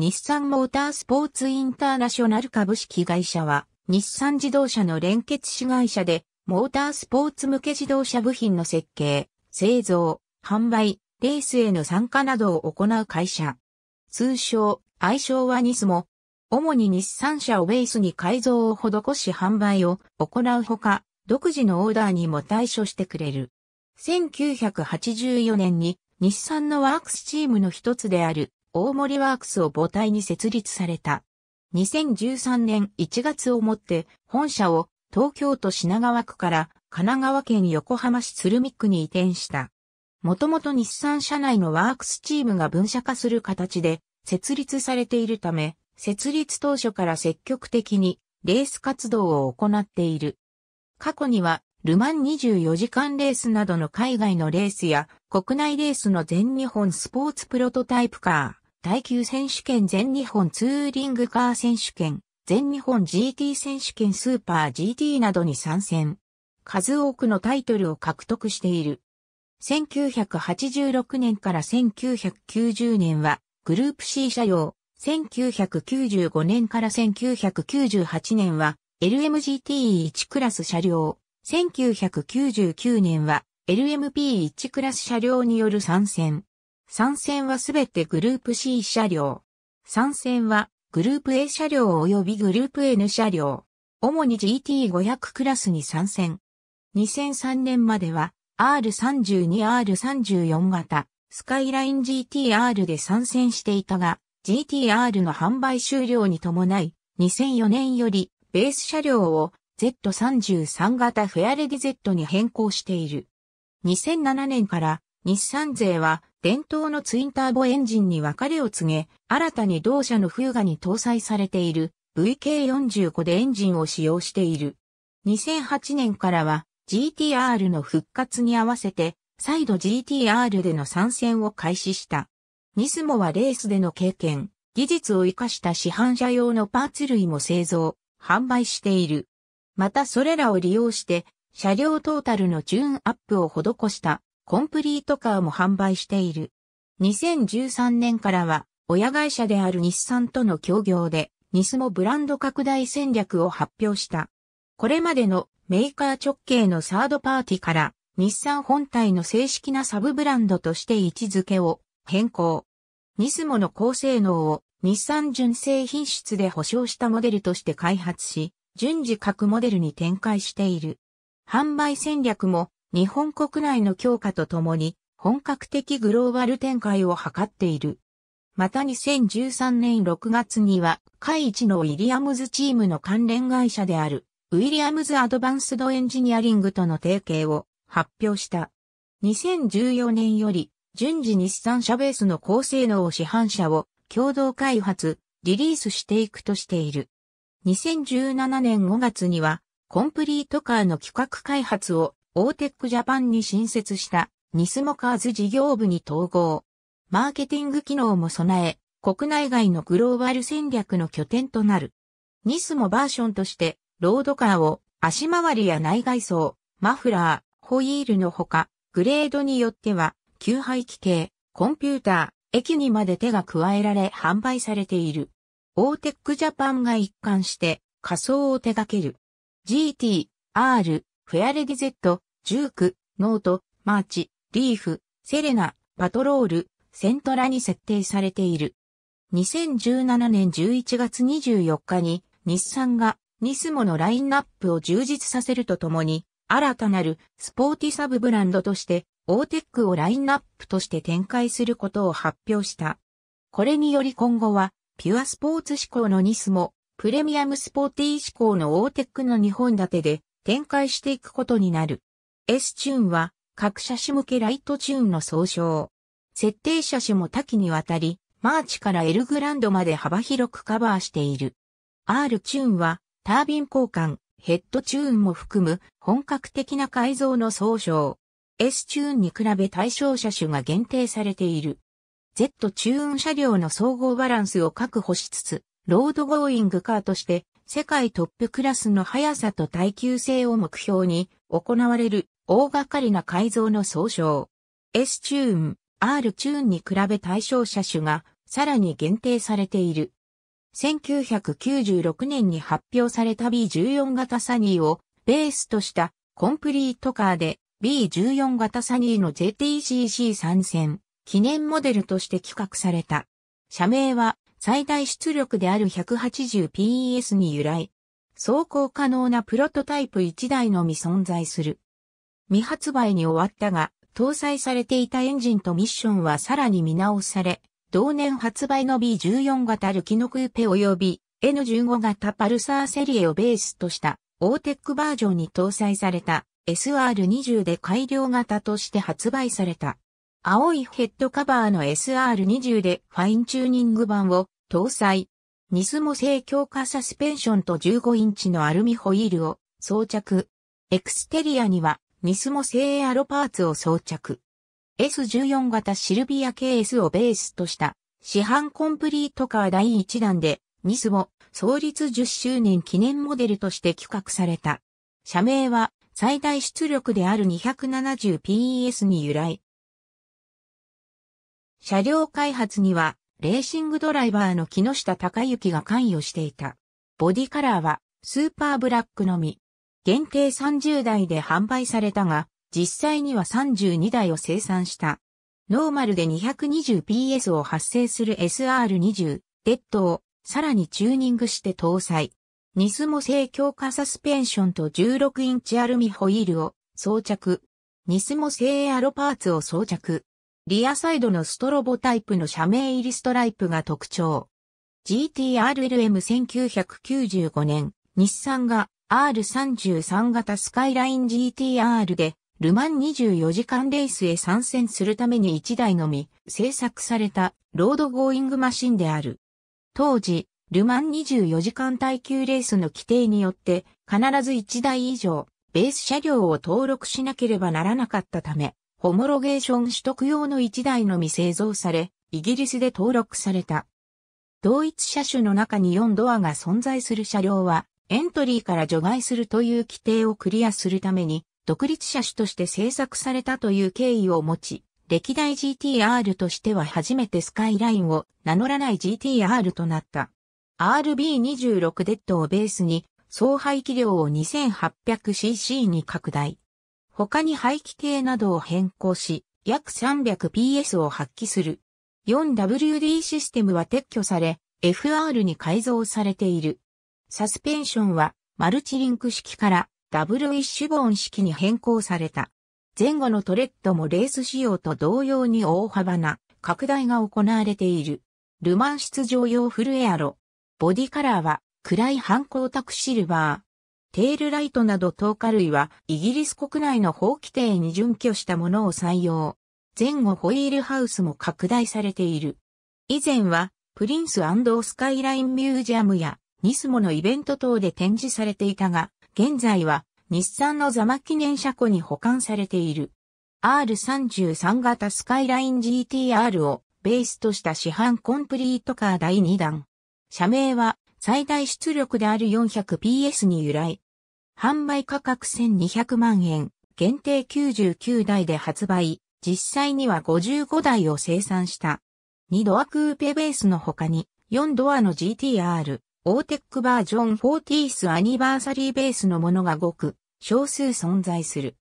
日産モータースポーツインターナショナル株式会社は、日産自動車の連結子会社で、モータースポーツ向け自動車部品の設計、製造、販売、レースへの参加などを行う会社。通称、愛称はニスモ。主に日産車をベースに改造を施し販売を行うほか、独自のオーダーにも対処してくれる。1984年に日産のワークスチームの一つである大森ワークスを母体に設立された。2013年1月をもって本社を東京都品川区から神奈川県横浜市鶴見区に移転した。もともと日産社内のワークスチームが分社化する形で設立されているため、設立当初から積極的にレース活動を行っている。過去にはルマン24時間レースなどの海外のレースや国内レースの全日本スポーツプロトタイプカー、耐久選手権全日本ツーリングカー選手権、全日本 GT 選手権スーパー GT などに参戦。数多くのタイトルを獲得している。1986年から1990年はグループ C 車用、1995年から1998年は LMGT1 クラス車両、1999年は LMP1 クラス車両による参戦。参戦はすべてグループ C 車両。参戦はグループ A 車両及びグループ N 車両。主に GT500 クラスに参戦。2003年までは R32R34 型スカイライン GTR で参戦していたが GTR の販売終了に伴い2004年よりベース車両を Z33 型フェアレディ Z に変更している。2007年から日産勢は伝統のツインターボエンジンに別れを告げ、新たに同社のフーガに搭載されている VK45 でエンジンを使用している。2008年からは GTR の復活に合わせて、再度 GTR での参戦を開始した。ニスモはレースでの経験、技術を活かした市販車用のパーツ類も製造、販売している。またそれらを利用して、車両トータルのチューンアップを施したコンプリートカーも販売している。2013年からは、親会社である日産との協業で、ニスモブランド拡大戦略を発表した。これまでのメーカー直系のサードパーティから、日産本体の正式なサブブランドとして位置づけを変更。ニスモの高性能を日産純正品質で保証したモデルとして開発し、順次各モデルに展開している。販売戦略も日本国内の強化とともに本格的グローバル展開を図っている。また2013年6月には、海一のウィリアムズチームの関連会社である、ウィリアムズアドバンスドエンジニアリングとの提携を発表した。2014年より、順次日産社ベースの高性能を市販車を共同開発、リリースしていくとしている。2017年5月には、コンプリートカーの企画開発をオーテックジャパンに新設したニスモカーズ事業部に統合。マーケティング機能も備え、国内外のグローバル戦略の拠点となる。ニスモバーションとして、ロードカーを足回りや内外装、マフラー、ホイールのほか、グレードによっては、給排気系、コンピューター、駅にまで手が加えられ販売されている。オーテックジャパンが一貫して仮想を手掛ける。GT、R、フェアレディ Z、ジューク、ノート、マーチ、リーフ、セレナ、パトロール、セントラに設定されている。2017年11月24日に日産がニスモのラインナップを充実させるとともに新たなるスポーティサブブランドとしてオーテックをラインナップとして展開することを発表した。これにより今後はピュアスポーツ志向のニスモ、プレミアムスポーティー志向のオーテックの2本立てで展開していくことになる。S チューンは、各車種向けライトチューンの総称。設定車種も多岐にわたり、マーチからエルグランドまで幅広くカバーしている。R チューンは、タービン交換、ヘッドチューンも含む本格的な改造の総称。S チューンに比べ対象車種が限定されている。Z チューン車両の総合バランスを確保しつつ、ロードゴーイングカーとして世界トップクラスの速さと耐久性を目標に行われる大掛かりな改造の総称。S チューン、R チューンに比べ対象車種がさらに限定されている。1996年に発表された B14 型サニーをベースとしたコンプリートカーで B14 型サニーの JTCC 参戦記念モデルとして企画された。社名は最大出力である 180PS に由来。走行可能なプロトタイプ1台のみ存在する。未発売に終わったが、搭載されていたエンジンとミッションはさらに見直され、同年発売の B14 型ルキノクーペ及び N15 型パルサーセリエをベースとしたオーテックバージョンに搭載された SR20 で改良型として発売された。青いヘッドカバーの SR20 でファインチューニング版を搭載。ニスモ製強化サスペンションと15インチのアルミホイールを装着。エクステリアにはニスモ製エアロパーツを装着。S14 型シルビアケースをベースとした市販コンプリートカー第1弾でニスモ創立10周年記念モデルとして企画された。社名は最大出力である 270PS に由来。車両開発にはレーシングドライバーの木下隆之が関与していた。ボディカラーはスーパーブラックのみ。限定30台で販売されたが、実際には32台を生産した。ノーマルで 220PS を発生する SR20、デッドをさらにチューニングして搭載。ニスモ製強化サスペンションと16インチアルミホイールを装着。ニスモ製アロパーツを装着。リアサイドのストロボタイプの社名入りストライプが特徴。GTRLM1995 年、日産が R33 型スカイライン GTR で、ルマン24時間レースへ参戦するために1台のみ製作されたロードゴーイングマシンである。当時、ルマン24時間耐久レースの規定によって必ず1台以上ベース車両を登録しなければならなかったため、ホモロゲーション取得用の1台のみ製造され、イギリスで登録された。同一車種の中に4ドアが存在する車両はエントリーから除外するという規定をクリアするために、独立車種として製作されたという経緯を持ち、歴代 GTR としては初めてスカイラインを名乗らない GTR となった。RB26 デッドをベースに、総排気量を 2800cc に拡大。他に排気系などを変更し、約 300PS を発揮する。4WD システムは撤去され、FR に改造されている。サスペンションはマルチリンク式からダブルウィッシュボーン式に変更された。前後のトレッドもレース仕様と同様に大幅な拡大が行われている。ルマン出場用フルエアロ。ボディカラーは暗い半光沢シルバー。テールライトなど透過類はイギリス国内の法規定に準拠したものを採用。前後ホイールハウスも拡大されている。以前はプリンススカイラインミュージアムやニスモのイベント等で展示されていたが、現在は日産の座間記念車庫に保管されている。R33 型スカイライン GTR をベースとした市販コンプリートカー第2弾。社名は最大出力である 400PS に由来。販売価格1200万円、限定99台で発売、実際には55台を生産した。2ドアクーペベースの他に4ドアの GTR、オーテックバージョン40スアニバーサリーベースのものがごく少数存在する。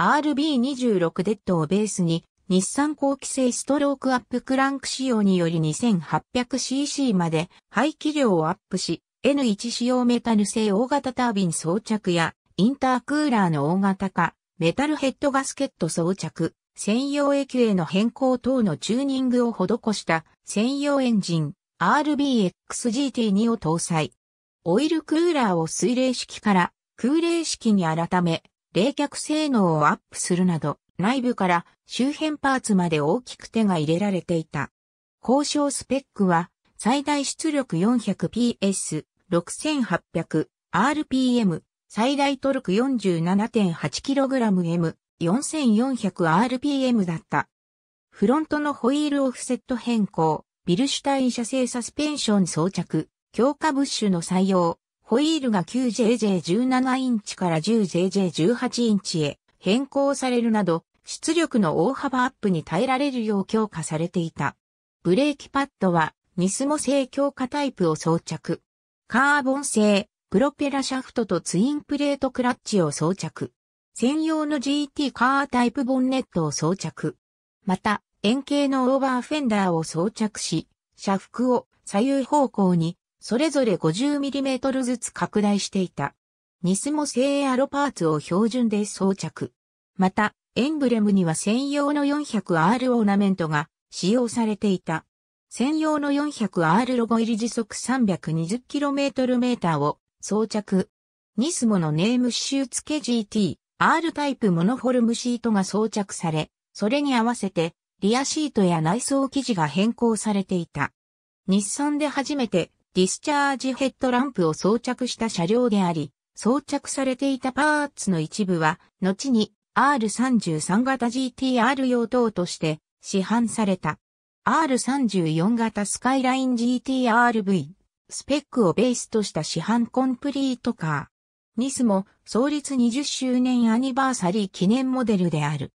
RB26 デッドをベースに日産後期製ストロークアップクランク仕様により 2800cc まで排気量をアップし N1 仕様メタル製大型タービン装着やインタークーラーの大型化、メタルヘッドガスケット装着、専用液への変更等のチューニングを施した専用エンジン、RBXGT2 を搭載。オイルクーラーを水冷式から空冷式に改め、冷却性能をアップするなど、内部から周辺パーツまで大きく手が入れられていた。交渉スペックは、最大出力 400PS、6800、RPM、最大トルク 47.8kgM、4400RPM だった。フロントのホイールオフセット変更、ビルシュタイン社製サスペンション装着、強化ブッシュの採用、ホイールが 9JJ17 インチから 10JJ18 インチへ変更されるなど、出力の大幅アップに耐えられるよう強化されていた。ブレーキパッドは、ニスモ製強化タイプを装着。カーボン製、プロペラシャフトとツインプレートクラッチを装着。専用の GT カータイプボンネットを装着。また、円形のオーバーフェンダーを装着し、車幅を左右方向にそれぞれ 50mm ずつ拡大していた。ニスモ製アロパーツを標準で装着。また、エンブレムには専用の 400R オーナメントが使用されていた。専用の 400R ロゴ入り時速 320km メーターを装着。ニスモのネームシュー付け GT、R タイプモノフォルムシートが装着され、それに合わせてリアシートや内装生地が変更されていた。日産で初めてディスチャージヘッドランプを装着した車両であり、装着されていたパーツの一部は、後に R33 型 GTR 用等として市販された。R34 型スカイライン GTRV スペックをベースとした市販コンプリートカー。ニスも創立20周年アニバーサリー記念モデルである。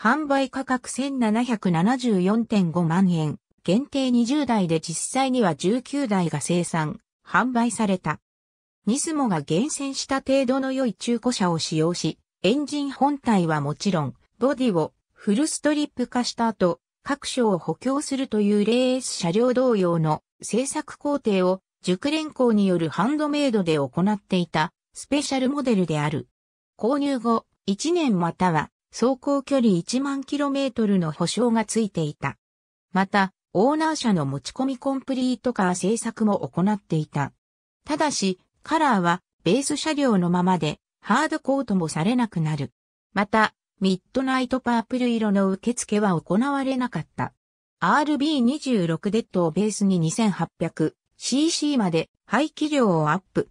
販売価格1774.5万円。限定20台で実際には19台が生産、販売された。ニスモが厳選した程度の良い中古車を使用し、エンジン本体はもちろん、ボディをフルストリップ化した後、各所を補強するというレース車両同様の製作工程を熟練工によるハンドメイドで行っていたスペシャルモデルである。購入後、1年または走行距離1万キロメートルの保証がついていた。また、オーナー車の持ち込みコンプリートカー製作も行っていた。ただし、カラーはベース車両のままで、ハードコートもされなくなる。また、ミッドナイトパープル色の受付は行われなかった。RB26 デッドをベースに 2800cc まで排気量をアップ。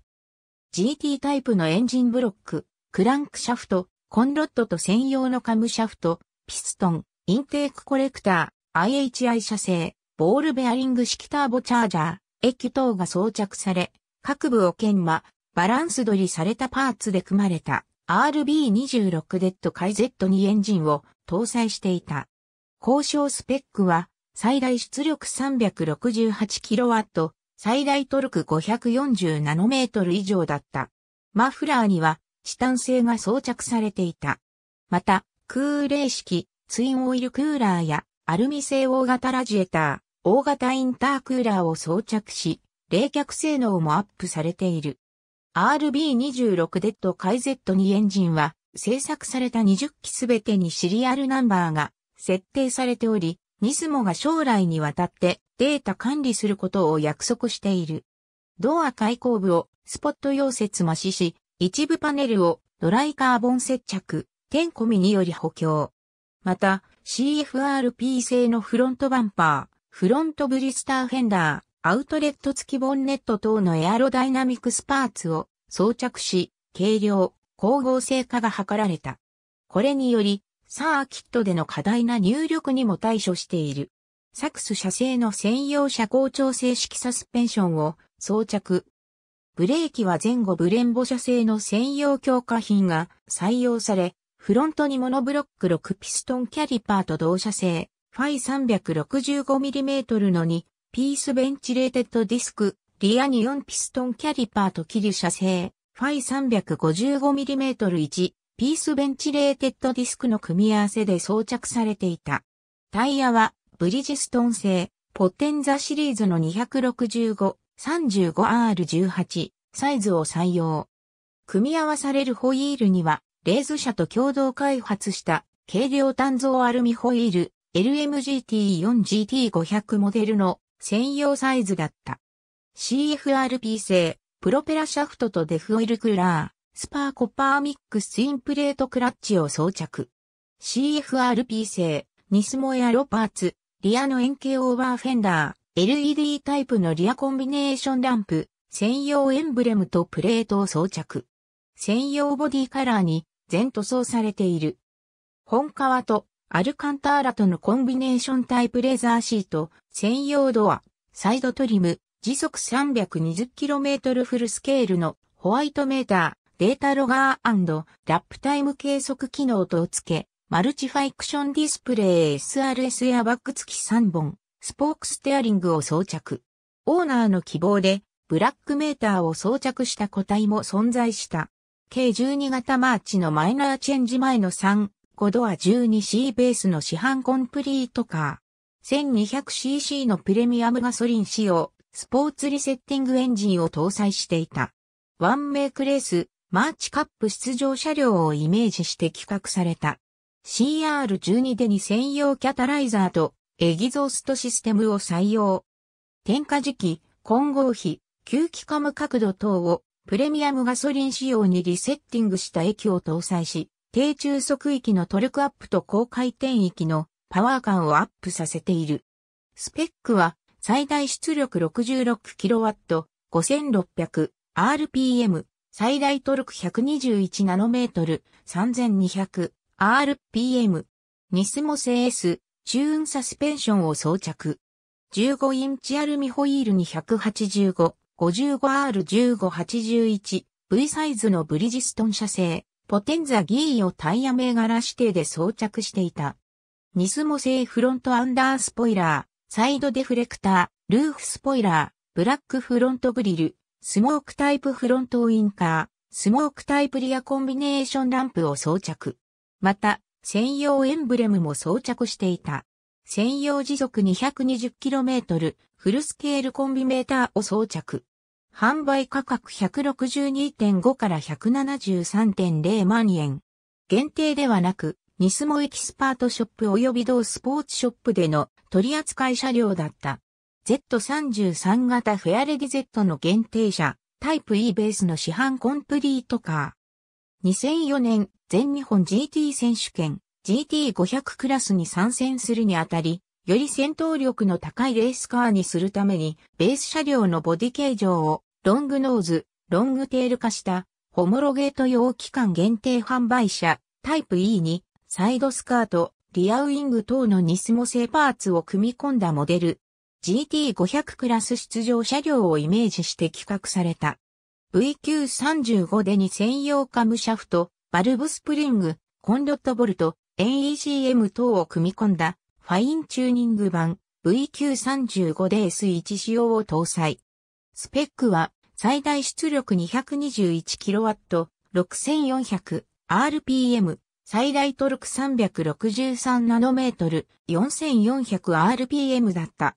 GT タイプのエンジンブロック、クランクシャフト、コンロッドと専用のカムシャフト、ピストン、インテークコレクター、IHI 車製、ボールベアリング式ターボチャージャー、液等が装着され、各部を研磨、バランス取りされたパーツで組まれた RB26 デッドカイ Z2 エンジンを搭載していた。交渉スペックは、最大出力 368kW、最大トルク5 4 0ト m 以上だった。マフラーにはチタン製が装着されていた。また、空冷式、ツインオイルクーラーや、アルミ製大型ラジエーター、大型インタークーラーを装着し、冷却性能もアップされている。RB26 デッドカイ Z2 エンジンは、製作された20機すべてにシリアルナンバーが設定されており、ニスモが将来にわたってデータ管理することを約束している。ドア開口部をスポット溶接増しし、一部パネルをドライカーボン接着、点込みにより補強。また、CFRP 製のフロントバンパー、フロントブリスターフェンダー、アウトレット付きボンネット等のエアロダイナミクスパーツを装着し、軽量、光合成化が図られた。これにより、サーキットでの過大な入力にも対処している。サクス社製の専用車高調整式サスペンションを装着、ブレーキは前後ブレンボ社製の専用強化品が採用され、フロントにモノブロック6ピストンキャリパーと同社製、ファイ 365mm の2ピースベンチレーテッドディスク、リアに4ピストンキャリパーとキリ社製、ファイ 355mm1 ピースベンチレーテッドディスクの組み合わせで装着されていた。タイヤはブリジストン製、ポテンザシリーズの265 35R18 サイズを採用。組み合わされるホイールには、レーズ社と共同開発した軽量単造アルミホイール LMGT4GT500 モデルの専用サイズだった。CFRP 製、プロペラシャフトとデフオイルクーラー、スパーコパーミックスインプレートクラッチを装着。CFRP 製、ニスモエアロパーツ、リアの円形オーバーフェンダー、LED タイプのリアコンビネーションランプ、専用エンブレムとプレートを装着。専用ボディカラーに全塗装されている。本革とアルカンターラとのコンビネーションタイプレザーシート、専用ドア、サイドトリム、時速 320km フルスケールのホワイトメーター、データロガーラップタイム計測機能と付け、マルチファイクションディスプレイ SRS エアバッグ付き3本。スポークステアリングを装着。オーナーの希望で、ブラックメーターを装着した個体も存在した。計12型マーチのマイナーチェンジ前の3、5ドア 12C ベースの市販コンプリートカー。1200cc のプレミアムガソリン仕様、スポーツリセッティングエンジンを搭載していた。ワンメイクレース、マーチカップ出場車両をイメージして企画された。CR12 デニ専用キャタライザーとエギゾーストシステムを採用。添加時期、混合比、吸気カム角度等をプレミアムガソリン仕様にリセッティングした液を搭載し、低中速域のトルクアップと高回転域のパワー感をアップさせている。スペックは最大出力 66kW、5600rpm、最大トルク 121nm、3200rpm。ニスモ CS チューンサスペンションを装着。15インチアルミホイールに 185-55R1581V サイズのブリジストン社製、ポテンザギーをタイヤ銘柄指定で装着していた。ニスモ製フロントアンダースポイラー、サイドデフレクター、ルーフスポイラー、ブラックフロントグリル、スモークタイプフロントウインカー、スモークタイプリアコンビネーションランプを装着。また、専用エンブレムも装着していた。専用時速 220km フルスケールコンビメーターを装着。販売価格162.5から173.0万円。限定ではなく、ニスモエキスパートショップ及び同スポーツショップでの取扱い車両だった。Z33 型フェアレディ Z の限定車、タイプ E ベースの市販コンプリートカー。2004年全日本 GT 選手権 GT500 クラスに参戦するにあたり、より戦闘力の高いレースカーにするために、ベース車両のボディ形状をロングノーズ、ロングテール化したホモロゲート用期間限定販売車タイプ E にサイドスカート、リアウィング等のニスモ製パーツを組み込んだモデル GT500 クラス出場車両をイメージして企画された。VQ35 でに専用カムシャフト、バルブスプリング、コンロットボルト、NECM 等を組み込んだファインチューニング版 VQ35 で s 1仕様を搭載。スペックは最大出力 221kW6400rpm 最大トルク 363nm4400rpm だった。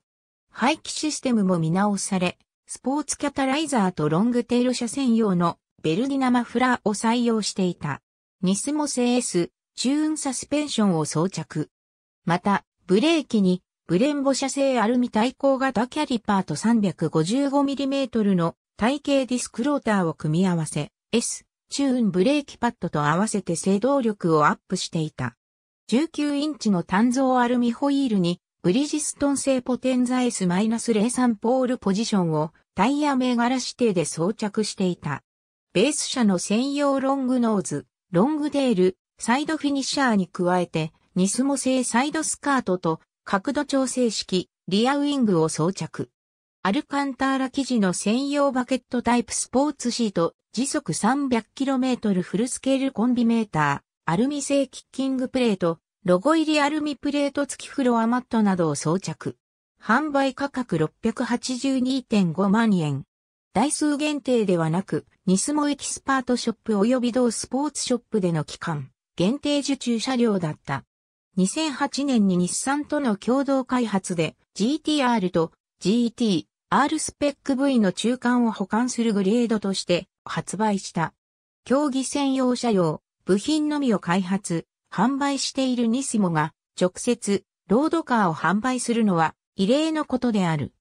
排気システムも見直され、スポーツキャタライザーとロングテール車専用のベルディナマフラーを採用していた。ニスモ製 S、チューンサスペンションを装着。また、ブレーキに、ブレンボ社製アルミ対抗型キャリパーと 355mm の体型ディスクローターを組み合わせ、S、チューンブレーキパッドと合わせて制動力をアップしていた。19インチの単造アルミホイールに、ブリジストン製ポテンザ S-03 ポールポジションをタイヤ銘柄指定で装着していた。ベース車の専用ロングノーズ、ロングデール、サイドフィニッシャーに加えて、ニスモ製サイドスカートと角度調整式リアウィングを装着。アルカンターラ生地の専用バケットタイプスポーツシート、時速 300km フルスケールコンビメーター、アルミ製キッキングプレート、ロゴ入りアルミプレート付きフロアマットなどを装着。販売価格682.5万円。台数限定ではなく、ニスモエキスパートショップ及び同スポーツショップでの期間、限定受注車両だった。2008年に日産との共同開発で GTR と GT、R スペック V の中間を保管するグレードとして発売した。競技専用車用、部品のみを開発、販売しているニスモが直接ロードカーを販売するのは異例のことである。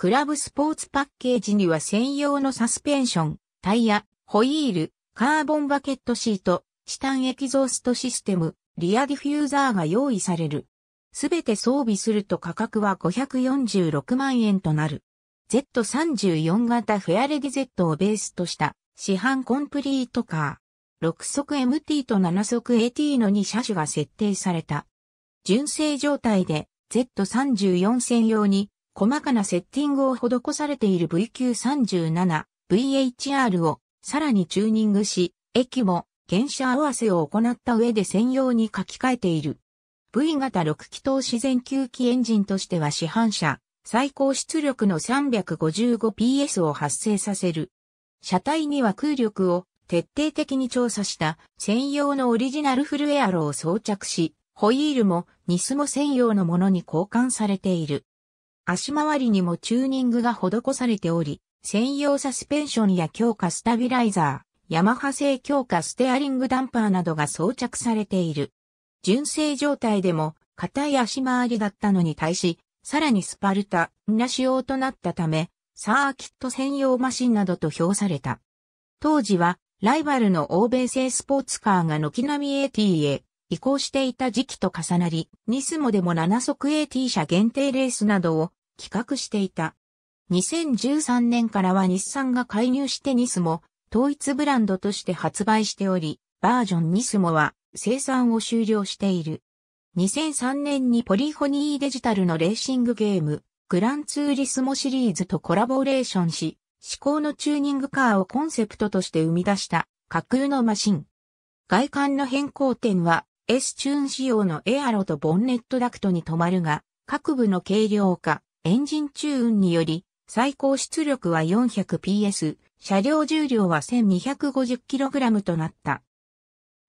クラブスポーツパッケージには専用のサスペンション、タイヤ、ホイール、カーボンバケットシート、チタンエキゾーストシステム、リアディフューザーが用意される。すべて装備すると価格は546万円となる。Z34 型フェアレディ Z をベースとした市販コンプリートカー。6速 MT と7速 AT の2車種が設定された。純正状態で Z34 専用に細かなセッティングを施されている VQ37、VHR をさらにチューニングし、駅も原車合わせを行った上で専用に書き換えている。V 型6気筒自然吸気エンジンとしては市販車、最高出力の 355PS を発生させる。車体には空力を徹底的に調査した専用のオリジナルフルエアロを装着し、ホイールもニスモ専用のものに交換されている。足回りにもチューニングが施されており、専用サスペンションや強化スタビライザー、ヤマハ製強化ステアリングダンパーなどが装着されている。純正状態でも硬い足回りだったのに対し、さらにスパルタな仕様となったため、サーキット専用マシンなどと評された。当時は、ライバルの欧米製スポーツカーが軒並み AT へ移行していた時期と重なり、ニスモでも7速 AT 車限定レースなどを企画していた。2013年からは日産が介入してニスモ、統一ブランドとして発売しており、バージョンニスモは生産を終了している。2003年にポリフォニーデジタルのレーシングゲーム、グランツーリスモシリーズとコラボレーションし、思考のチューニングカーをコンセプトとして生み出した架空のマシン。外観の変更点は S チューン仕様のエアロとボンネットダクトに止まるが、各部の軽量化、エンジン中運により、最高出力は 400PS、車両重量は 1250kg となった。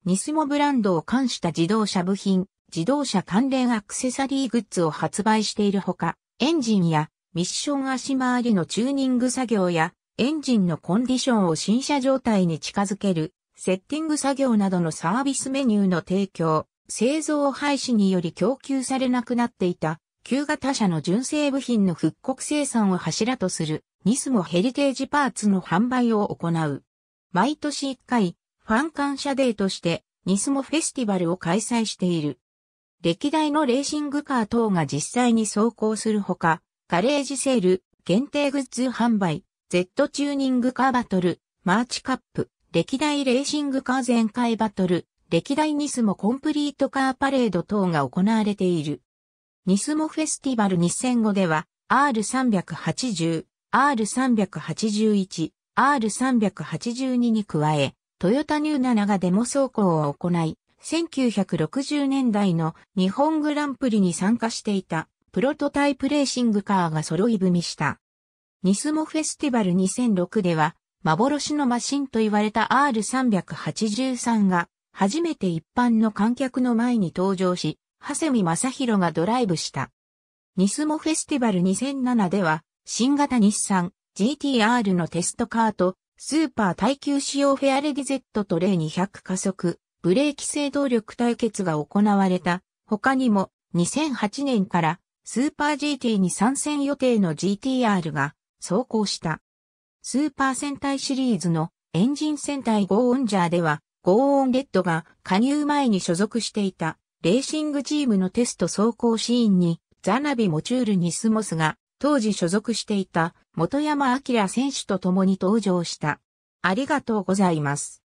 ニスモブランドを冠した自動車部品、自動車関連アクセサリーグッズを発売しているほか、エンジンやミッション足回りのチューニング作業や、エンジンのコンディションを新車状態に近づける、セッティング作業などのサービスメニューの提供、製造廃止により供給されなくなっていた旧型車の純正部品の復刻生産を柱とするニスモヘリテージパーツの販売を行う。毎年1回、ファン感謝デーとしてニスモフェスティバルを開催している。歴代のレーシングカー等が実際に走行するほか、ガレージセール、限定グッズ販売、Z チューニングカーバトル、マーチカップ、歴代レーシングカー全開バトル、歴代ニスモコンプリートカーパレード等が行われている。ニスモフェスティバル2005では、R380、R381、R382 に加え、トヨタニュー7がデモ走行を行い、1960年代の日本グランプリに参加していたプロトタイプレーシングカーが揃い踏みした。ニスモフェスティバル2006では幻のマシンと言われた R383 が初めて一般の観客の前に登場し、長谷見正宏がドライブした。ニスモフェスティバル2007では、新型日産 GTR のテストカート、スーパー耐久仕様フェアレディ Z と例2 0 0加速、ブレーキ制動力対決が行われた。他にも、2008年からスーパー GT に参戦予定の GTR が走行した。スーパー戦隊シリーズのエンジン戦隊ゴーオンジャーでは、ゴーオンレッドが加入前に所属していたレーシングチームのテスト走行シーンに、ザナビ・モチュール・ニスモスが、当時所属していた、元山明選手と共に登場した。ありがとうございます。